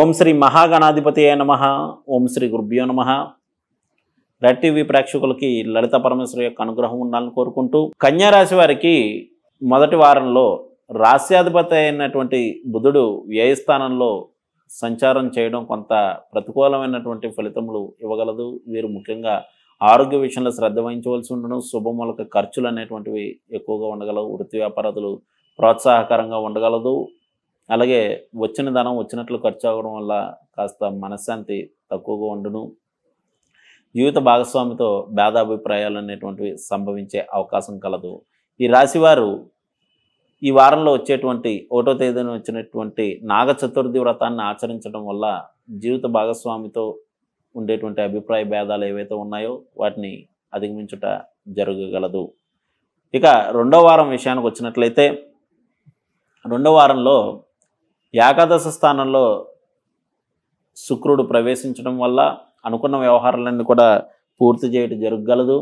ఓం శ్రీ మహాగణాధిపతి అయ నమ ఓం శ్రీ గురుభ్యో నమ రెడ్ టీవీ ప్రేక్షకులకి లలిత పరమేశ్వర యొక్క అనుగ్రహం ఉండాలని కోరుకుంటూ కన్యారాశి వారికి మొదటి వారంలో రాశ్యాధిపతి అయినటువంటి బుధుడు వ్యయస్థానంలో సంచారం చేయడం కొంత ప్రతికూలమైనటువంటి ఫలితములు ఇవ్వగలదు వీరు ముఖ్యంగా ఆరోగ్య విషయంలో శ్రద్ధ వహించవలసి ఉండడం శుభమూలక ఖర్చులు అనేటువంటివి ఎక్కువగా ఉండగలవు వృత్తి వ్యాపారతులు ప్రోత్సాహకరంగా ఉండగలదు అలాగే వచ్చిన ధనం వచ్చినట్లు ఖర్చు అవ్వడం వల్ల కాస్త మనశ్శాంతి తక్కువగా ఉండును జీవిత భాగస్వామితో భేదాభిప్రాయాలు అనేటువంటివి సంభవించే అవకాశం కలదు ఈ రాశివారు ఈ వారంలో వచ్చేటువంటి ఒకటో తేదీన వచ్చినటువంటి నాగ చతుర్థి వ్రతాన్ని ఆచరించడం వల్ల జీవిత భాగస్వామితో ఉండేటువంటి అభిప్రాయ భేదాలు ఏవైతే ఉన్నాయో వాటిని అధిగమించుట జరగగలదు ఇక రెండో వారం విషయానికి వచ్చినట్లయితే రెండో వారంలో ఏకాదశ స్థానంలో శుక్రుడు ప్రవేశించడం వల్ల అనుకున్న వ్యవహారాలన్నీ కూడా పూర్తి చేయటం జరగగలదు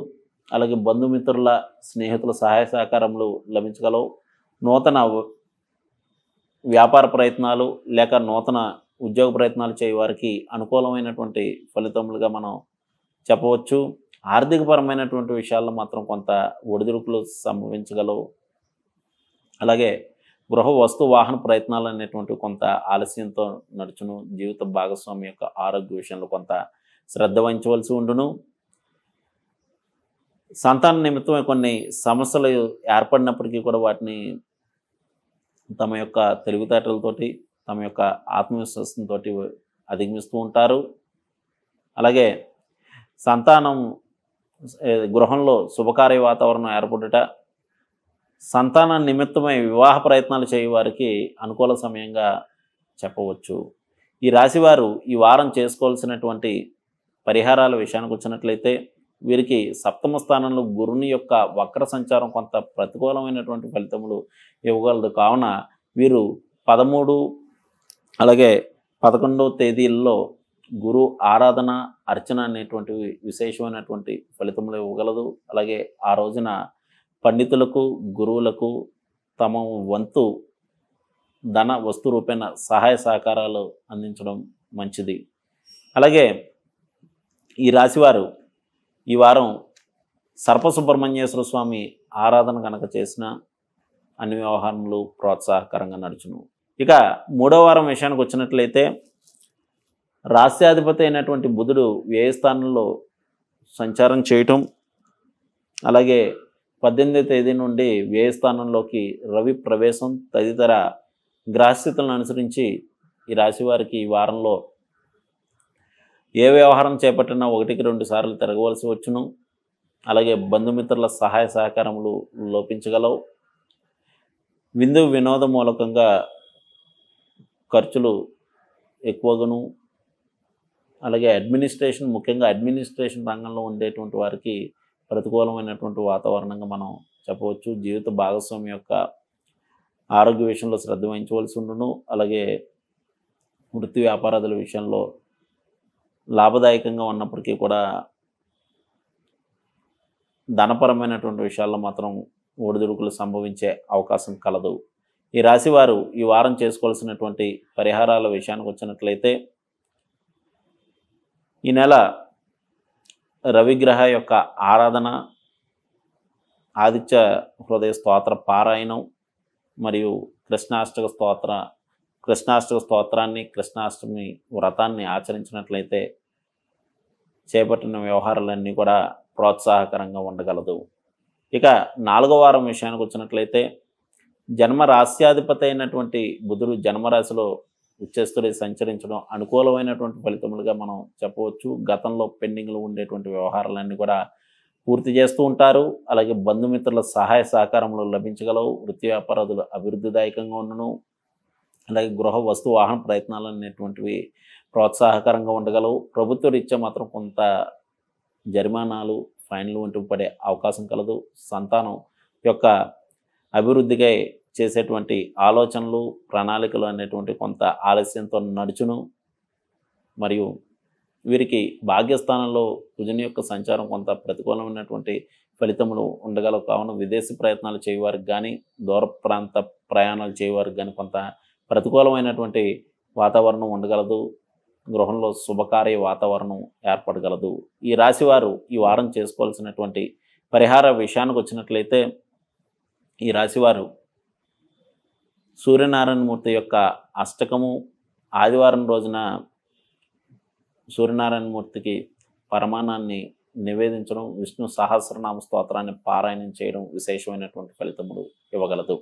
అలాగే బంధుమిత్రుల స్నేహితుల సహాయ సహకారములు లభించగలవు నూతన వ్యాపార ప్రయత్నాలు లేక నూతన ఉద్యోగ ప్రయత్నాలు చేయవారికి అనుకూలమైనటువంటి ఫలితములుగా మనం చెప్పవచ్చు ఆర్థికపరమైనటువంటి విషయాల్లో మాత్రం కొంత ఒడిదుడుకులు సంభవించగలవు అలాగే గృహ వస్తు వాహన ప్రయత్నాలు అనేటువంటివి కొంత ఆలస్యంతో నడుచును జీవిత భాగస్వామి యొక్క ఆరోగ్య విషయంలో కొంత శ్రద్ధ వహించవలసి ఉండును సంతాన నిమిత్తం కొన్ని సమస్యలు ఏర్పడినప్పటికీ కూడా వాటిని తమ యొక్క తెలివితేటలతోటి తమ యొక్క ఆత్మవిశ్వాసంతో అధిగమిస్తూ ఉంటారు అలాగే సంతానం గృహంలో శుభకార్య వాతావరణం ఏర్పడుట సంతాన నిమిత్తమై వివాహ ప్రయత్నాలు చేయవారికి అనుకూల సమయంగా చెప్పవచ్చు ఈ రాశివారు ఈ వారం చేసుకోవాల్సినటువంటి పరిహారాల విషయానికి వచ్చినట్లయితే వీరికి సప్తమ స్థానంలో గురుని యొక్క వక్ర సంచారం కొంత ప్రతికూలమైనటువంటి ఫలితములు ఇవ్వగలదు కావున వీరు పదమూడు అలాగే పదకొండవ తేదీల్లో గురు ఆరాధన అర్చన అనేటువంటివి విశేషమైనటువంటి ఫలితములు ఇవ్వగలదు అలాగే ఆ రోజున పండితులకు గురువులకు తమ వంతు ధన వస్తు రూపేణ సహాయ సహకారాలు అందించడం మంచిది అలాగే ఈ రాశివారు ఈ వారం సర్పసుబ్రహ్మణ్యేశ్వర స్వామి ఆరాధన కనుక చేసిన అన్ని వ్యవహారములు ప్రోత్సాహకరంగా నడుచును ఇక మూడో వారం విషయానికి వచ్చినట్లయితే రాష్ట్రాధిపతి అయినటువంటి బుధుడు వ్యయస్థానంలో సంచారం చేయటం అలాగే పద్దెనిమిది తేదీ నుండి వ్యయస్థానంలోకి రవి ప్రవేశం తదితర గ్రహస్థితులను అనుసరించి ఈ రాశివారికి ఈ వారంలో ఏ వ్యవహారం చేపట్టినా ఒకటికి రెండు సార్లు తిరగవలసి వచ్చును అలాగే బంధుమిత్రుల సహాయ సహకారములు లోపించగలవు విందు వినోద మూలకంగా ఖర్చులు ఎక్కువగాను అలాగే అడ్మినిస్ట్రేషన్ ముఖ్యంగా అడ్మినిస్ట్రేషన్ రంగంలో ఉండేటువంటి వారికి ప్రతికూలమైనటువంటి వాతావరణంగా మనం చెప్పవచ్చు జీవిత భాగస్వామి యొక్క ఆరోగ్య విషయంలో శ్రద్ధ వహించవలసి ఉండును అలాగే వృత్తి వ్యాపారాదుల విషయంలో లాభదాయకంగా ఉన్నప్పటికీ కూడా ధనపరమైనటువంటి విషయాల్లో మాత్రం ఒడిదుడుకులు సంభవించే అవకాశం కలదు ఈ రాశివారు ఈ వారం చేసుకోవాల్సినటువంటి పరిహారాల విషయానికి వచ్చినట్లయితే ఈ నెల రవిగ్రహ యొక్క ఆరాధన ఆదిత్య హృదయ స్తోత్ర పారాయణం మరియు కృష్ణాష్టక స్తోత్ర కృష్ణాష్టక స్తోత్రాన్ని కృష్ణాష్టమి వ్రతాన్ని ఆచరించినట్లయితే చేపట్టిన వ్యవహారాలన్నీ కూడా ప్రోత్సాహకరంగా ఉండగలదు ఇక నాలుగో వారం విషయానికి వచ్చినట్లయితే జన్మ రాస్యాధిపతి అయినటువంటి బుధుడు జన్మరాశిలో ఉచ్చేస్తులే సంచరించడం అనుకూలమైనటువంటి ఫలితములుగా మనం చెప్పవచ్చు గతంలో పెండింగ్లో ఉండేటువంటి వ్యవహారాలన్నీ కూడా పూర్తి చేస్తూ ఉంటారు అలాగే బంధుమిత్రుల సహాయ సహకారములు లభించగలవు వృత్తి వ్యాపారాదులు అభివృద్ధిదాయకంగా ఉండను అలాగే గృహ వస్తు వాహన ప్రయత్నాలు అనేటువంటివి ప్రోత్సాహకరంగా ఉండగలవు ప్రభుత్వ రీత్యా మాత్రం కొంత జరిమానాలు ఫైన్లు వంటివి పడే అవకాశం కలదు సంతానం యొక్క అభివృద్ధికై చేసేటువంటి ఆలోచనలు ప్రణాళికలు అనేటువంటి కొంత ఆలస్యంతో నడుచును మరియు వీరికి భాగ్యస్థానంలో కుజుని యొక్క సంచారం కొంత ప్రతికూలమైనటువంటి ఫలితములు ఉండగలవు కావున విదేశీ ప్రయత్నాలు చేయవారికి కానీ దూర ప్రాంత ప్రయాణాలు చేయవారికి కానీ కొంత ప్రతికూలమైనటువంటి వాతావరణం ఉండగలదు గృహంలో శుభకార్య వాతావరణం ఏర్పడగలదు ఈ రాశివారు ఈ వారం చేసుకోవాల్సినటువంటి పరిహార విషయానికి వచ్చినట్లయితే ఈ రాశివారు సూర్యనారాయణమూర్తి యొక్క అష్టకము ఆదివారం రోజున సూర్యనారాయణమూర్తికి పరమాణాన్ని నివేదించడం విష్ణు సహస్రనామ స్తోత్రాన్ని పారాయణం చేయడం విశేషమైనటువంటి ఫలితములు ఇవ్వగలదు